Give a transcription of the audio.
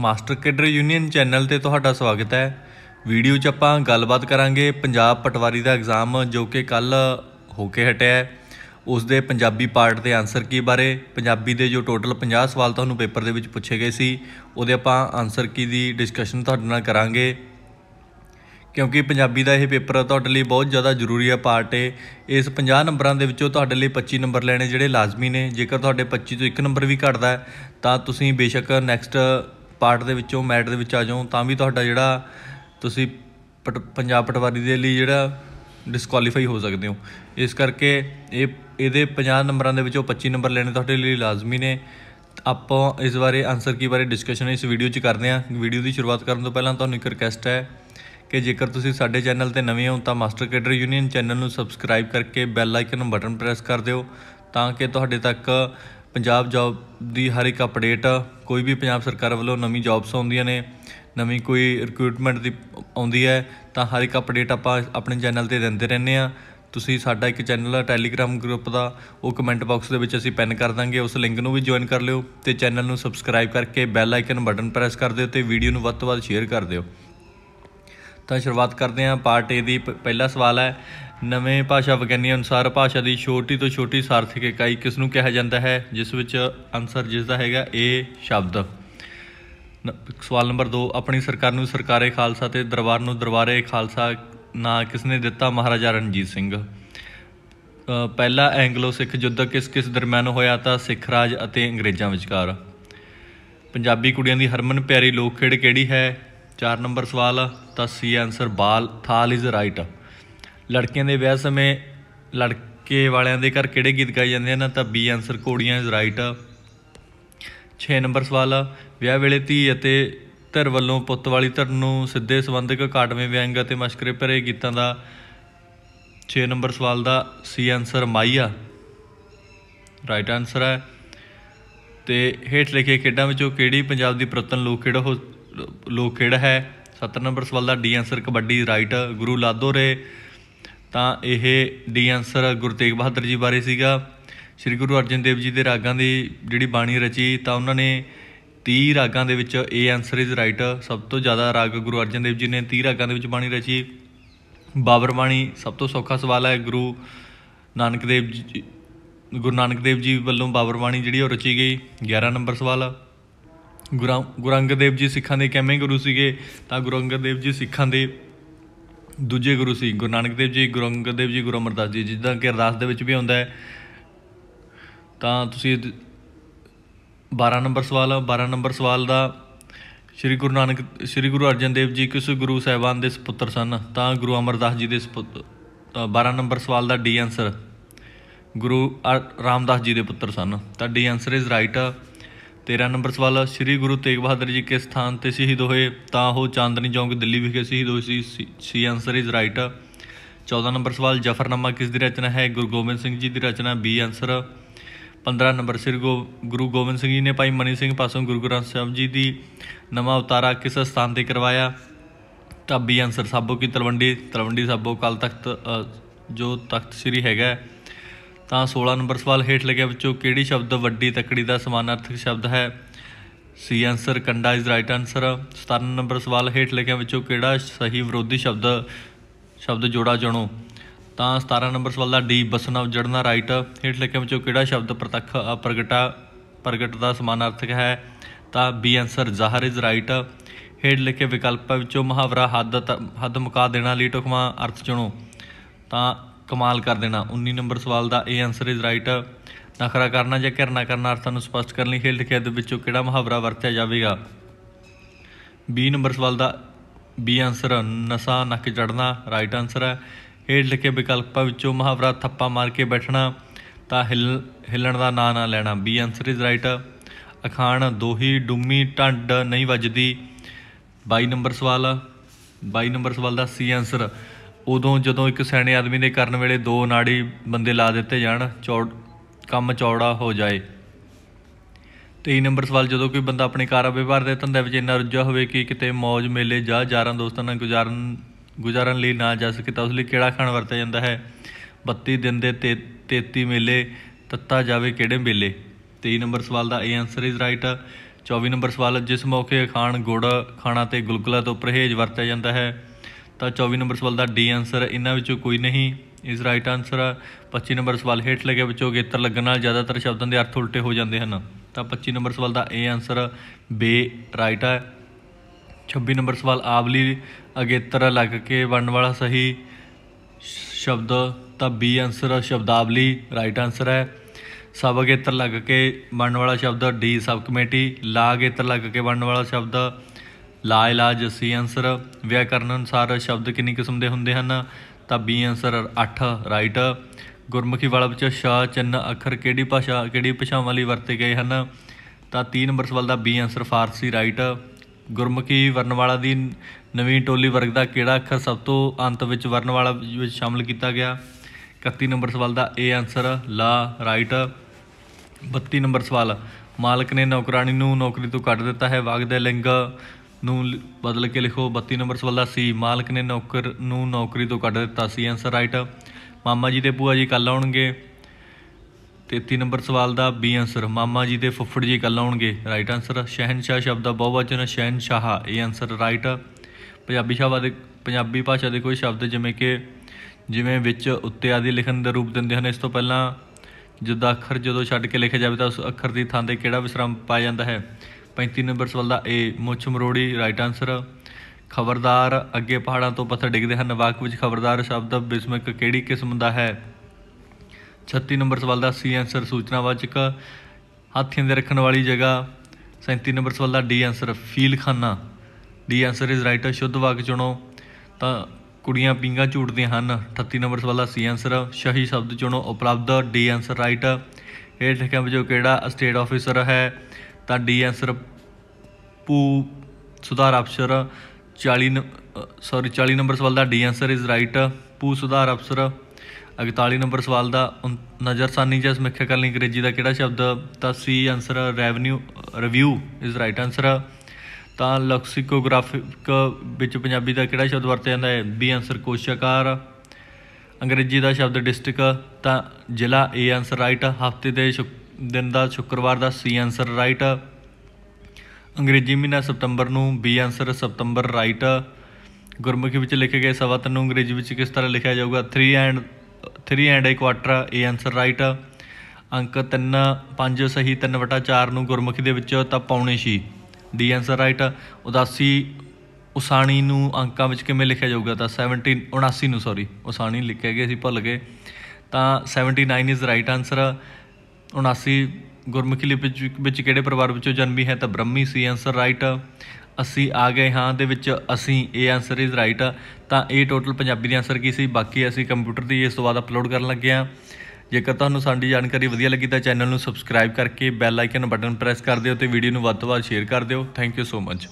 master cadre union channel ਤੇ ਤੁਹਾਡਾ ਸਵਾਗਤ ਹੈ ਵੀਡੀਓ 'ਚ ਆਪਾਂ ਗੱਲਬਾਤ ਕਰਾਂਗੇ ਪੰਜਾਬ ਪਟਵਾਰੀ ਦਾ ਐਗਜ਼ਾਮ ਜੋ ਕਿ ਕੱਲ ਹੋ ਕੇ ਹਟਿਆ ਉਸ ਦੇ ਪੰਜਾਬੀ ਪਾਰਟ ਦੇ ਆਨਸਰ ਕੀ ਬਾਰੇ ਪੰਜਾਬੀ ਦੇ ਜੋ ਟੋਟਲ 50 ਸਵਾਲ ਤੁਹਾਨੂੰ ਪੇਪਰ ਦੇ ਵਿੱਚ ਪੁੱਛੇ ਗਏ ਸੀ ਉਹਦੇ ਆਪਾਂ ਆਨਸਰ ਕੀ ਦੀ ਡਿਸਕਸ਼ਨ ਤੁਹਾਡੇ ਨਾਲ ਕਰਾਂਗੇ ਕਿਉਂਕਿ ਪੰਜਾਬੀ ਦਾ ਇਹ ਪੇਪਰ ਤੁਹਾਡੇ ਲਈ ਬਹੁਤ ਜ਼ਿਆਦਾ ਜ਼ਰੂਰੀ ਹੈ ਪਾਰਟ ਹੈ ਇਸ 50 ਨੰਬਰਾਂ ਦੇ ਵਿੱਚੋਂ ਤੁਹਾਡੇ ਲਈ 25 ਨੰਬਰ ਲੈਣੇ ਜਿਹੜੇ ਲਾਜ਼ਮੀ ਨੇ ਜੇਕਰ ਤੁਹਾਡੇ 25 ਤੋਂ 1 ਨੰਬਰ ਵੀ ਘਟਦਾ ਤਾਂ ਤੁਸੀਂ ਬੇਸ਼ੱਕ ਨੈਕਸਟ ਪਾਰਟ ਦੇ ਵਿੱਚੋਂ ਮੈਟ ਦੇ ਵਿੱਚ ਆ ਜਾਓ ਤਾਂ ਵੀ ਤੁਹਾਡਾ ਜਿਹੜਾ ਤੁਸੀਂ ਪੰਜਾਬ ਪਟਵਾਰੀ ਦੇ ਲਈ ਜਿਹੜਾ ਡਿਸਕੁਆਲੀਫਾਈ ਹੋ ਸਕਦੇ ਹੋ ਇਸ ਕਰਕੇ ਇਹ ਇਹਦੇ 50 ਨੰਬਰਾਂ ਦੇ ਵਿੱਚੋਂ 25 ਨੰਬਰ ਲੈਣੇ ਤੁਹਾਡੇ ਲਈ ਲਾਜ਼ਮੀ ਨੇ ਆਪਾਂ ਇਸ ਬਾਰੇ ਆਨਸਰ ਕੀ ਬਾਰੇ ਡਿਸਕਸ਼ਨ ਇਸ ਵੀਡੀਓ 'ਚ ਕਰਦੇ ਆਂ ਵੀਡੀਓ ਦੀ ਸ਼ੁਰੂਆਤ ਕਰਨ ਤੋਂ ਪਹਿਲਾਂ ਤੁਹਾਨੂੰ ਇੱਕ ਰਿਕਵੈਸਟ ਹੈ ਕਿ ਜੇਕਰ ਤੁਸੀਂ ਸਾਡੇ ਚੈਨਲ ਤੇ ਨਵੇਂ ਹੋ ਤਾਂ ਮਾਸਟਰ ਕੈਡਰ ਯੂਨੀਅਨ ਚੈਨਲ ਨੂੰ ਸਬਸਕ੍ਰਾਈਬ ਕਰਕੇ ਬੈਲ ਆਈਕਨ ਨੂੰ ਬਟਨ ਪ੍ਰੈਸ ਕਰ ਦਿਓ ਤਾਂ ਕਿ ਤੁਹਾਡੇ ਤੱਕ ਪੰਜਾਬ ਜੌਬ ਦੀ ਹਰ ਇੱਕ ਅਪਡੇਟ ਕੋਈ ਵੀ ਪੰਜਾਬ ਸਰਕਾਰ ਵੱਲੋਂ ਨਵੀਂ ਜੌਬਸ ਆਉਂਦੀਆਂ ਨੇ ਨਵੀਂ ਕੋਈ ਰਿਕਰੂਟਮੈਂਟ ਦੀ ਆਉਂਦੀ ਹੈ ਤਾਂ ਹਰ ਇੱਕ ਅਪਡੇਟ ਆਪਾਂ ਆਪਣੇ ਚੈਨਲ ਤੇ ਦਿੰਦੇ ਰਹਿੰਦੇ ਆ ਤੁਸੀਂ ਸਾਡਾ ਇੱਕ ਚੈਨਲ ਹੈ ਟੈਲੀਗ੍ਰam ਗਰੁੱਪ ਦਾ ਉਹ ਕਮੈਂਟ ਬਾਕਸ ਦੇ ਵਿੱਚ ਅਸੀਂ ਪਿੰਨ ਕਰ ਦਾਂਗੇ ਉਸ ਲਿੰਕ ਨੂੰ ਵੀ ਜੁਆਇਨ ਕਰ ਲਿਓ ਤੇ ਚੈਨਲ ਨੂੰ ਸਬਸਕ੍ਰਾਈਬ ਕਰਕੇ ਬੈਲ ਆਈਕਨ ਬਟਨ ਪ੍ਰੈਸ ਕਰ ਦਿਓ ਤੇ ਵੀਡੀਓ ਨੂੰ ਵੱਧ ਤੋਂ ਵੱਧ ਸ਼ੇਅਰ ਕਰ ਦਿਓ ਤਾਂ ਸ਼ੁਰੂਆਤ ਕਰਦੇ ਹਾਂ ਪਾਰਟ ਏ ਦੀ ਪਹਿਲਾ ਸਵਾਲ ਹੈ ਨਵੇਂ ਭਾਸ਼ਾ ਵਿਗਿਆਨੀ ਅਨੁਸਾਰ ਭਾਸ਼ਾ ਦੀ ਛੋਟੀ ਤੋਂ ਛੋਟੀ ਸਾਰਥਕ ਇਕਾਈ ਕਿਸ ਨੂੰ ਕਿਹਾ ਜਾਂਦਾ ਹੈ ਜਿਸ ਵਿੱਚ ਆਨਸਰ ਜਿਸ ਦਾ ਹੈਗਾ ਏ ਸ਼ਬਦ ਸਵਾਲ ਨੰਬਰ 2 ਆਪਣੀ ਸਰਕਾਰ ਨੂੰ ਸਰਕਾਰੇ ਖਾਲਸਾ ਤੇ ਦਰਬਾਰ ਨੂੰ ਦਰਬਾਰੇ ਖਾਲਸਾ ਨਾਂ ਕਿਸ ਨੇ ਦਿੱਤਾ ਮਹਾਰਾਜਾ ਰਣਜੀਤ ਸਿੰਘ ਪਹਿਲਾ ਐਂਗਲੋ ਸਿੱਖ ਯੁੱਧ ਕਿਸ ਕਿਸ ਦਰਮਿਆਨ ਹੋਇਆ ਤਾਂ ਸਿੱਖ ਰਾਜ ਅਤੇ ਅੰਗਰੇਜ਼ਾਂ ਵਿਚਕਾਰ ਪੰਜਾਬੀ ਕੁੜੀਆਂ ਦੀ ਹਰਮਨ ਪਿਆਰੀ ਲੋਕ ਖੇਡ ਕਿਹੜੀ ਹੈ 4 ਨੰਬਰ ਸਵਾਲ ਤਾਂ ਸੀ ਆਨਸਰ ਬਾਲ ਥਾਲ ਇਜ਼ ਰਾਈਟ ਲੜਕੀਆਂ ਦੇ ਵਿਆਹ ਸਮੇਂ ਲੜਕੇ ਵਾਲਿਆਂ ਦੇ ਘਰ ਕਿਹੜੇ ਗੀਤ ਗਾਏ ਜਾਂਦੇ ਹਨ ਤਾਂ ਬੀ ਆਨਸਰ ਕੋੜੀਆਂ ਇਜ਼ ਰਾਈਟ 6 ਨੰਬਰ ਸਵਾਲ ਵਿਆਹ ਵੇਲੇ ਧੀ ਅਤੇ ਧਰ ਵੱਲੋਂ ਪੁੱਤ ਵਾਲੀ ਧਰ ਨੂੰ ਸਿੱਧੇ ਸੰਬੰਧਕ ਕਾਟਵੇਂ ਵਿਅੰਗ ਅਤੇ ਮਸ਼ਕਰੇ ਭਰੇ ਗੀਤਾਂ ਦਾ 6 ਨੰਬਰ ਸਵਾਲ ਦਾ ਸੀ ਆਨਸਰ ਮਾਈਆ ਰਾਈਟ ਆਨਸਰ ਹੈ ਤੇ ਹੇਠ ਲਿਖੇ ਖੇਡਾਂ ਵਿੱਚੋਂ ਕਿਹੜੀ ਪੰਜਾਬ ਦੀ ਪ੍ਰਤਨ ਲੋਕ ਖੇਡ ਲੋਕ ਖੇਡ ਹੈ 70 ਨੰਬਰ ਸਵਾਲ ਦਾ ਡੀ ਆਨਸਰ ਕਬੱਡੀ ਰਾਈਟ ਗੁਰੂ ਲਾਧੋ ਰੇ ਤਾਂ ਇਹ ਡੀ ਆਨਸਰ ਗੁਰੂ ਤੇਗ ਬਹਾਦਰ ਜੀ ਬਾਰੇ ਸੀਗਾ ਸ੍ਰੀ ਗੁਰੂ ਅਰਜਨ ਦੇਵ ਜੀ ਦੇ ਰਾਗਾਂ ਦੀ ਜਿਹੜੀ ਬਾਣੀ ਰਚੀ ਤਾਂ ਉਹਨਾਂ ਨੇ 30 ਰਾਗਾਂ ਦੇ ਵਿੱਚ ਏ ਆਨਸਰ ਇਜ਼ ਰਾਈਟ ਸਭ ਤੋਂ ਜ਼ਿਆਦਾ ਰਾਗ ਗੁਰੂ ਅਰਜਨ ਦੇਵ ਜੀ ਨੇ 30 ਰਾਗਾਂ ਦੇ ਵਿੱਚ ਬਾਣੀ ਰਚੀ ਬਾਬਰ ਬਾਣੀ ਸਭ ਤੋਂ ਸੌਖਾ ਸਵਾਲ ਹੈ ਗੁਰੂ ਨਾਨਕ ਦੇਵ ਜੀ ਗੁਰੂ ਨਾਨਕ ਦੇਵ ਜੀ ਵੱਲੋਂ ਬਾਬਰ ਬਾਣੀ ਜਿਹੜੀ ਉਹ ਰਚੀ ਗਈ 11 ਨੰਬਰ ਸਵਾਲ ਗੁਰੂ ਅੰਗਦ ਦੇਵ ਜੀ ਸਿੱਖਾਂ ਦੇ ਕਿਵੇਂ ਗੁਰੂ ਸੀਗੇ ਤਾਂ ਗੁਰੂ ਅੰਗਦ ਦੇਵ ਜੀ ਸਿੱਖਾਂ ਦੇ ਦੂਜੇ ਗੁਰੂ ਸੀ ਗੁਰੂ ਨਾਨਕ ਦੇਵ ਜੀ ਗੁਰੂ ਅੰਗਦ ਦੇਵ ਜੀ ਗੁਰੂ ਅਮਰਦਾਸ ਜੀ ਜਿੱਦਾਂ ਕਿ ਅਰਦਾਸ ਦੇ ਵਿੱਚ ਵੀ ਆਉਂਦਾ ਹੈ ਤਾਂ ਤੁਸੀਂ 12 ਨੰਬਰ ਸਵਾਲ 12 ਨੰਬਰ ਸਵਾਲ ਦਾ ਸ਼੍ਰੀ ਗੁਰੂ ਨਾਨਕ ਸ਼੍ਰੀ ਗੁਰੂ ਅਰਜਨ ਦੇਵ ਜੀ ਕਿਸ ਗੁਰੂ ਸਾਹਿਬਾਨ ਦੇ ਸੁਪੁੱਤਰ ਸਨ ਤਾਂ ਗੁਰੂ ਅਮਰਦਾਸ ਜੀ ਦੇ ਸੁਪੁੱਤਰ 12 ਨੰਬਰ ਸਵਾਲ ਦਾ ਡੀ ਆਨਸਰ ਗੁਰੂ ਰਾਮਦਾਸ ਜੀ ਦੇ ਪੁੱਤਰ ਸਨ ਤਾਂ ਡੀ ਆਨਸਰ ਇਜ਼ ਰਾਈਟ 13 ਨੰਬਰ ਸਵਾਲ ਸ੍ਰੀ ਗੁਰੂ ਤੇਗ ਬਹਾਦਰ ਜੀ ਕਿਸ ਸਥਾਨ ਤੇ ਸ਼ਹੀਦ ਹੋਏ ਤਾਂ ਉਹ ਚਾਂਦਨੀ ਚੌਂਕ ਦਿੱਲੀ ਵਿਖੇ ਸ਼ਹੀਦ ਹੋਏ ਸੀ ਸੀ ਆਨਸਰ ਇਜ਼ ਰਾਈਟ 14 ਨੰਬਰ ਸਵਾਲ ਜਫਰਨਾਮਾ ਕਿਸ ਦੀ ਰਚਨਾ ਹੈ ਗੁਰੂ ਗੋਬਿੰਦ ਸਿੰਘ ਜੀ ਦੀ ਰਚਨਾ ਬੀ ਆਨਸਰ 15 ਨੰਬਰ ਸ੍ਰੀ ਗੁਰੂ ਗੋਬਿੰਦ ਸਿੰਘ ਜੀ ਨੇ ਭਾਈ ਮਨੀ ਸਿੰਘ ਪਾਸੋਂ ਗੁਰੂ ਗ੍ਰੰਥ ਸਾਹਿਬ ਜੀ ਦੀ ਨਵਾਂ ਉਤਾਰਾ ਕਿਸ ਸਥਾਨ ਤੇ ਕਰਵਾਇਆ ਤਾਂ ਬੀ ਆਨਸਰ ਸਾਬੋ ਕੀ ਤਲਵੰਡੀ ਤਲਵੰਡੀ ਸਾਬੋ ਕਲ ਤਖਤ ਜੋ ਤਖਤ ਸ੍ਰੀ ਹੈਗਾ ਤਾਂ 16 ਨੰਬਰ ਸਵਾਲ ਹੇਠ ਲਿਖਿਆ ਵਿੱਚੋਂ ਕਿਹੜੀ ਸ਼ਬਦ ਵੱਡੀ ਤਕੜੀ ਦਾ ਸਮਾਨਾਰਥਕ ਸ਼ਬਦ ਹੈ ਸੀ ਆਨਸਰ ਕੰਡਾ ਇਜ਼ ਰਾਈਟ ਆਨਸਰ 17 ਨੰਬਰ ਸਵਾਲ ਹੇਠ ਲਿਖਿਆ ਵਿੱਚੋਂ ਕਿਹੜਾ ਸਹੀ ਵਿਰੋਧੀ ਸ਼ਬਦ ਸ਼ਬਦ ਜੋੜਾ ਚੁਣੋ ਤਾਂ 17 ਨੰਬਰ ਸਵਾਲ ਦਾ ਡੀ ਬਸਨਵ ਜੜਨਾ ਰਾਈਟ ਹੇਠ ਲਿਖਿਆ ਵਿੱਚੋਂ ਕਿਹੜਾ ਸ਼ਬਦ ਪ੍ਰਤੱਖ ਪ੍ਰਗਟਾ ਪ੍ਰਗਟ ਦਾ ਸਮਾਨਾਰਥਕ ਹੈ ਤਾਂ ਬੀ ਆਨਸਰ ਜ਼ਾਹਰ ਇਜ਼ ਰਾਈਟ ਹੇਠ ਲਿਖੇ ਵਿਕਲਪਾਂ ਵਿੱਚੋਂ ਮੁਹਾਵਰਾ ਹੱਦ ਹੱਦ ਮੁਕਾ ਦੇਣਾ ਲਈ ਟੁਕਮਾ ਅਰਥ ਚੁਣੋ ਤਾਂ ਕਮਾਲ ਕਰ ਦੇਣਾ 19 ਨੰਬਰ ਸਵਾਲ ਦਾ ਏ ਆਨਸਰ ਇਜ਼ ਰਾਈਟ ਨਖਰਾ ਕਰਨਾ ਜਾਂ ਘਿਰਨਾ ਕਰਨਾ ਅਰਥਾਂ ਨੂੰ ਸਪਸ਼ਟ ਕਰਨ ਲਈ ਖੇਡ ਖੇਡ ਦੇ ਵਿੱਚੋਂ ਕਿਹੜਾ ਮੁਹਾਵਰਾ ਵਰਤਿਆ ਜਾਵੇਗਾ 20 ਨੰਬਰ ਸਵਾਲ ਦਾ ਬੀ ਆਨਸਰ ਨਸਾ ਨੱਕ ਜੜਨਾ ਰਾਈਟ ਆਨਸਰ ਹੈ ਹੇਠ ਲਿਖੇ ਵਿਕਲਪਾਂ ਵਿੱਚੋਂ ਮੁਹਾਵਰਾ ਥੱਪਾ ਮਾਰ ਕੇ ਬੈਠਣਾ ਤਾਂ ਹਿਲ ਹਿਲਣ ਦਾ ਨਾਂ ਨਾ ਲੈਣਾ ਬੀ ਆਨਸਰ ਇਜ਼ ਰਾਈਟ ਅਖਾਣ ਦੋਹੀ ਡੁੰਮੀ ਟੰਡ ਨਹੀਂ ਵੱਜਦੀ 22 ਨੰਬਰ ਸਵਾਲ 22 ਨੰਬਰ ਸਵਾਲ ਦਾ ਸੀ ਆਨਸਰ ਉਦੋਂ ਜਦੋਂ ਇੱਕ ਸੈਣੇ ਆਦਮੀ ਨੇ ਕਰਨ ਵੇਲੇ ਦੋ ਨਾੜੀ ਬੰਦੇ ਲਾ ਦਿੱਤੇ ਜਾਣ ਚੌੜ ਕੰਮ ਚੌੜਾ ਹੋ ਜਾਏ 23 ਨੰਬਰ ਸਵਾਲ ਜਦੋਂ ਕੋਈ ਬੰਦਾ ਆਪਣੇ ਕਾਰੋਬਾਰ ਦੇ ਧੰਦੇ ਵਿੱਚ ਇੰਨਾ ਰੁੱਝਾ ਹੋਵੇ ਕਿ ਕਿਤੇ ਮੌਜ ਮੇਲੇ ਜਾਂ ਯਾਰਾਂ ਦੋਸਤਾਂ ਨਾਲ ਗੁਜ਼ਾਰਨ ਗੁਜ਼ਾਰਨ ਲਈ ਨਾ ਜਾ ਸਕੇ ਤਾਂ ਉਸ ਲਈ ਕਿਹੜਾ ਖਾਣ ਵਰਤਿਆ ਜਾਂਦਾ ਹੈ 32 ਦਿਨ ਦੇ 33 ਮੇਲੇ ਤੱਤਾ ਜਾਵੇ ਕਿਹੜੇ ਮੇਲੇ 23 ਨੰਬਰ ਸਵਾਲ ਦਾ ਏ ਆਨਸਰ ਇਜ਼ ਰਾਈਟ 24 ਨੰਬਰ ਸਵਾਲ ਜਿਸ ਮੌਕੇ ਖਾਣ ਗੁੜ ਖਾਣਾ ਤੇ ਗੁਲਗੁਲਾ ਤੋਂ ਪਰਹੇਜ਼ ਵਰਤਿਆ ਜਾਂਦਾ ਹੈ ਤਾਂ 24 ਨੰਬਰ ਸਵਾਲ ਦਾ ਡੀ ਆਨਸਰ ਇਹਨਾਂ ਵਿੱਚੋਂ ਕੋਈ ਨਹੀਂ ਇਸ ਰਾਈਟ ਆਨਸਰ ਆ 25 ਨੰਬਰ ਸਵਾਲ ਹੇਠ ਲਗੇ ਵਿੱਚੋਂ ਗੇਤਰ ਲੱਗਣ ਨਾਲ ਜ਼ਿਆਦਾਤਰ ਸ਼ਬਦਾਂ ਦੇ ਅਰਥ ਉਲਟੇ ਹੋ ਜਾਂਦੇ ਹਨ ਤਾਂ 25 ਨੰਬਰ ਸਵਾਲ ਦਾ ਏ ਆਨਸਰ ਬੇ ਰਾਈਟ ਹੈ 26 ਨੰਬਰ ਸਵਾਲ ਆਵਲੀ ਅਗੇਤਰ ਲੱਗ ਕੇ ਬਣਨ ਵਾਲਾ ਸਹੀ ਸ਼ਬਦ ਤਾਂ ਬੀ ਆਨਸਰ ਸ਼ਬਦਾਵਲੀ ਰਾਈਟ ਆਨਸਰ ਹੈ ਸਭ ਅਗੇਤਰ ਲੱਗ ਕੇ ਬਣਨ ਵਾਲਾ ਸ਼ਬਦ ਡੀ ਸਬ ਕਮੇਟੀ ਲਾ ਅਗੇਤਰ ਲੱਗ ਕੇ ਬਣਨ ਵਾਲਾ ਸ਼ਬਦ ਲਾ ਇਲਾਜ ਸੀ ਆਨਸਰ ਵਿਆਕਰਨ ਅਨੁਸਾਰ ਸ਼ਬਦ ਕਿੰਨੀ ਕਿਸਮ ਦੇ ਹੁੰਦੇ ਹਨ ਤਾਂ ਬੀ ਆਨਸਰ 8 ਰਾਈਟ ਗੁਰਮੁਖੀ ਵਾਲਾ ਵਿੱਚ ਸ਼ ਚਿੰਨ ਅੱਖਰ ਕਿਹੜੀ ਭਾਸ਼ਾ ਕਿਹੜੀ ਭਾਸ਼ਾਵਾਂ ਲਈ ਵਰਤੇ ਗਏ ਹਨ ਤਾਂ 3 ਨੰਬਰ ਸਵਾਲ ਦਾ B answer Farsi right Gurmukhi ਵਾਲਾ ਦੀ ਨਵੀਂ ਟੋਲੀ ਵਰਗ ਦਾ ਕਿਹੜਾ ਅੱਖਰ ਸਭ ਤੋਂ ਅੰਤ ਵਿੱਚ ਵਾਲਾ ਵਿੱਚ ਸ਼ਾਮਲ ਕੀਤਾ ਗਿਆ 31 ਨੰਬਰ ਸਵਾਲ ਦਾ ਏ ਆਨਸਰ ਲਾ ਰਾਈਟ 32 ਨੰਬਰ ਸਵਾਲ ਮਾਲਕ ਨੇ ਨੌਕਰਾਨੀ ਨੂੰ ਨੌਕਰੀ ਤੋਂ ਕੱਢ ਦਿੱਤਾ ਹੈ ਵਾਗ ਦੇ ਲਿੰਗ ਨੂੰ ਬਦਲ ਕੇ ਲਿਖੋ 32 ਨੰਬਰ ਸਵਾਲ ਦਾ ਸੀ ਮਾਲਕ ਨੇ ਨੌਕਰ ਨੂੰ ਨੌਕਰੀ ਤੋਂ ਕੱਢ ਦਿੱਤਾ ਸੀ ਆਨਸਰ ਰਾਈਟ ਮਾਮਾ ਜੀ ਤੇ ਭੂਆ ਜੀ ਕੱਲ ਆਉਣਗੇ 33 ਨੰਬਰ ਸਵਾਲ ਦਾ ਬੀ ਆਨਸਰ ਮਾਮਾ ਜੀ ਤੇ ਫੁੱਫੜ ਜੀ ਕੱਲ ਆਉਣਗੇ ਰਾਈਟ ਆਨਸਰ ਸ਼ਹਿਨशाह ਸ਼ਬਦ ਦਾ ਬਹੁਵਚਨ ਸ਼ਹਿਨशाह ਇਹ ਆਨਸਰ ਰਾਈਟ ਪੰਜਾਬੀ ਸ਼ਬਦ ਪੰਜਾਬੀ ਭਾਸ਼ਾ ਦੇ ਕੋਈ ਸ਼ਬਦ ਜਿਵੇਂ ਕਿ ਜਿਵੇਂ ਵਿੱਚ ਉੱਤੇ ਆਦੀ ਲਿਖਣ ਦਾ ਰੂਪ ਦਿੰਦੇ ਹਨ ਇਸ ਤੋਂ ਪਹਿਲਾਂ ਜਦੋਂ ਅੱਖਰ ਜਦੋਂ ਛੱਡ ਕੇ ਲਿਖਿਆ ਜਾਵੇ ਤਾਂ ਉਸ ਅੱਖਰ ਦੀ ਥਾਂ ਤੇ ਕਿਹੜਾ ਵਿਸਰਾਮ ਪਾਇਆ ਜਾਂਦਾ ਹੈ 35 ਨੰਬਰ ਸਵਾਲ ਦਾ ਏ ਮੁੱਛ ਮਰੋੜੀ ਰਾਈਟ ਆਨਸਰ ਖਬਰਦਾਰ ਅੱਗੇ ਪਹਾੜਾਂ ਤੋਂ ਪੱਥਰ ਡਿੱਗਦੇ ਹਨ ਵਾਕ ਵਿੱਚ ਖਬਰਦਾਰ ਸ਼ਬਦ ਬਿਸਮਿਕ ਕਿਹੜੀ ਕਿਸਮ ਦਾ ਹੈ 36 ਨੰਬਰ ਸਵਾਲ ਦਾ ਸੀ ਆਨਸਰ ਸੂਚਨਾਵਾਚਕ ਹਾਥੀਆਂ ਦੇ ਰੱਖਣ ਵਾਲੀ ਜਗ੍ਹਾ 37 ਨੰਬਰ ਸਵਾਲ ਦਾ ਡੀ ਆਨਸਰ ਫੀਲਖਾਨਾ ਡੀ ਆਨਸਰ ਇਜ਼ ਰਾਈਟ ਸ਼ੁੱਧ ਵਾਕ ਚੁਣੋ ਤਾਂ ਕੁੜੀਆਂ ਪਿੰਗਾ ਝੂਟਦੀਆਂ ਹਨ 38 ਨੰਬਰ ਸਵਾਲ ਦਾ ਸੀ ਆਨਸਰ ਸ਼ਹੀ ਸ਼ਬਦ ਚੁਣੋ ਉਪਲਬਧ ਡੀ ਆਨਸਰ ਰਾਈਟ ਹੇਠ ਲਿਖਿਆਂ ਵਿੱਚੋਂ ਕਿਹੜਾ ਸਟੇਟ ਆਫੀਸਰ ਹੈ ਤਾਂ ਡੀ ਆਨਸਰ ਪੂ ਸੁਧਾਰ ਅਫਸਰ 40 ਸੌਰੀ 40 ਨੰਬਰ ਸਵਾਲ ਦਾ ਡੀ ਆਨਸਰ ਇਜ਼ ਰਾਈਟ ਪੂ ਸੁਧਾਰ ਅਫਸਰ 41 ਨੰਬਰ ਸਵਾਲ ਦਾ ਨਜ਼ਰਸਾਨੀ ਜਾਂ ਸਮੀਖਿਆ ਕਰਨੀ ਅੰਗਰੇਜ਼ੀ ਦਾ ਕਿਹੜਾ ਸ਼ਬਦ ਤਾਂ ਸੀ answer revenue review is right answer ਤਾਂ ਲੈਕਸਿਕੋਗ੍ਰਾਫਿਕ ਵਿੱਚ ਪੰਜਾਬੀ ਦਾ ਕਿਹੜਾ ਸ਼ਬਦ ਵਰਤਿਆ ਜਾਂਦਾ ਹੈ ਬੀ ਆਨਸਰ ਕੋਸ਼ਕਾਰ ਅੰਗਰੇਜ਼ੀ ਦਾ ਸ਼ਬਦ ਡਿਸਟ੍ਰਿਕਟ ਤਾਂ ਜ਼ਿਲ੍ਹਾ ਏ ਆਨਸਰ ਰਾਈਟ ਹਫਤੇ ਦੇ ਦਿਨ ਦਾ ਸ਼ੁੱਕਰਵਾਰ ਦਾ ਸੀ ਆਨਸਰ ਰਾਈਟ ਅੰਗਰੇਜ਼ੀ ਮਹੀਨਾ ਸਤੰਬਰ ਨੂੰ ਬੀ ਆਨਸਰ ਸਤੰਬਰ ਰਾਈਟ ਗੁਰਮੁਖੀ ਵਿੱਚ ਲਿਖੇ ਗਏ ਸਵਤ ਨੂੰ ਅੰਗਰੇਜ਼ੀ ਵਿੱਚ ਕਿਸ ਤਰ੍ਹਾਂ ਲਿਖਿਆ ਜਾਊਗਾ 3 and 3 and 1 quarter A answer right ਅੰਕ 3 5 ਸਹੀ 3/4 ਨੂੰ ਗੁਰਮੁਖੀ ਦੇ ਵਿੱਚ ਤਾਂ ਪਾਉਣੇ ਸੀ ਡੀ ਆਨਸਰ ਰਾਈਟ ਉਦਾਸੀ ਉਸਾਣੀ ਨੂੰ ਅੰਕਾਂ ਵਿੱਚ ਕਿਵੇਂ ਲਿਖਿਆ ਜਾਊਗਾ ਤਾਂ 17 79 ਨੂੰ ਸੌਰੀ ਉਸਾਣੀ ਲਿਖਿਆ ਗਿਆ ਸੀ ਭੁੱਲ ਗਏ ਤਾਂ 79 ਇਜ਼ ਰਾਈਟ ਆਨਸਰ 79 ਗੁਰਮੁਖੀ ਲਿਪੀ ਵਿੱਚ ਕਿਹੜੇ ਪਰਿਵਾਰ ਵਿੱਚੋਂ ਜਨਮੀ ਹੈ ਤਾਂ ਬ੍ਰਹਮੀ ਸੀ ਆਨਸਰ ਰਾਈਟ ਅਸੀਂ ਆ ਗਏ ਹਾਂ ਦੇ ਵਿੱਚ ਅਸੀਂ ਇਹ ਆਨਸਰ ਇਜ਼ ਰਾਈਟ ਤਾਂ ਇਹ ਟੋਟਲ ਪੰਜਾਬੀ ਦੇ ਆਨਸਰ ਕੀ ਸੀ ਬਾਕੀ ਅਸੀਂ ਕੰਪਿਊਟਰ ਦੀ ਇਸ ਤੋਂ ਬਾਅਦ ਅਪਲੋਡ ਕਰਨ ਲੱਗੇ ਆ ਜੇਕਰ ਤੁਹਾਨੂੰ ਸਾਡੀ ਜਾਣਕਾਰੀ ਵਧੀਆ ਲੱਗੀ ਤਾਂ ਚੈਨਲ ਨੂੰ ਸਬਸਕ੍ਰਾਈਬ ਕਰਕੇ ਬੈਲ ਆਈਕਨ ਬਟਨ ਪ੍ਰੈਸ ਕਰ ਦਿਓ ਤੇ ਵੀਡੀਓ ਨੂੰ ਵੱਧ ਤੋਂ ਵੱਧ ਸ਼ੇਅਰ ਕਰ ਦਿਓ ਥੈਂਕ ਯੂ ਸੋ ਮਚ